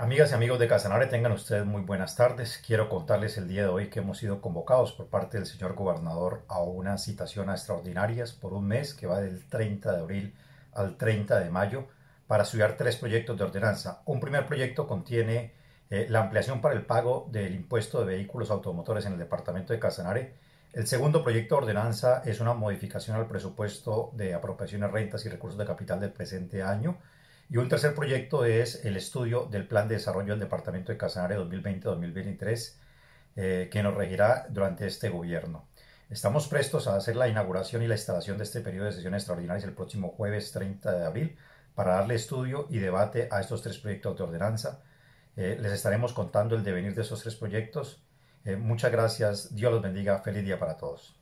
Amigas y amigos de Casanare, tengan ustedes muy buenas tardes. Quiero contarles el día de hoy que hemos sido convocados por parte del señor gobernador a una citación a extraordinarias por un mes que va del 30 de abril al 30 de mayo para estudiar tres proyectos de ordenanza. Un primer proyecto contiene eh, la ampliación para el pago del impuesto de vehículos automotores en el departamento de Casanare. El segundo proyecto de ordenanza es una modificación al presupuesto de apropiaciones, rentas y recursos de capital del presente año y un tercer proyecto es el estudio del Plan de Desarrollo del Departamento de Casanare 2020-2023, eh, que nos regirá durante este gobierno. Estamos prestos a hacer la inauguración y la instalación de este periodo de sesiones extraordinarias el próximo jueves 30 de abril para darle estudio y debate a estos tres proyectos de ordenanza. Eh, les estaremos contando el devenir de esos tres proyectos. Eh, muchas gracias. Dios los bendiga. Feliz día para todos.